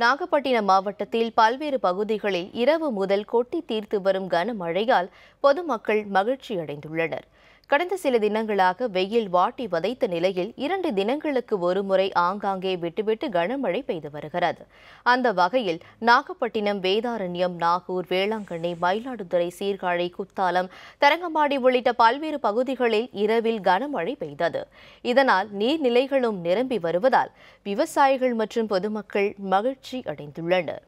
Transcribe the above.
நாகப்பட்டினம் மாவட்டத்தில் பல்வேறு பகுதிகளில் இரவு முதல் கொட்டி தீர்த்து வரும் கனமழையால் பொதுமக்கள் மகிழ்ச்சியடைந்துள்ளனர் கடந்த சில தினங்களாக வெயில் வாட்டி வதைத்த நிலையில் இரண்டு தினங்களுக்கு ஒருமுறை ஆங்காங்கே விட்டுவிட்டு கனமழை பெய்து வருகிறது அந்த வகையில் நாகப்பட்டினம் வேதாரண்யம் நாகூர் வேளாங்கண்ணி மயிலாடுதுறை சீர்காழி குத்தாலம் தரங்கம்பாடி உள்ளிட்ட பல்வேறு பகுதிகளில் இரவில் கனமழை பெய்தது இதனால் நீர்நிலைகளும் நிரம்பி வருவதால் விவசாயிகள் மற்றும் பொதுமக்கள் மகிழ்ச்சி அடைந்துள்ளனர்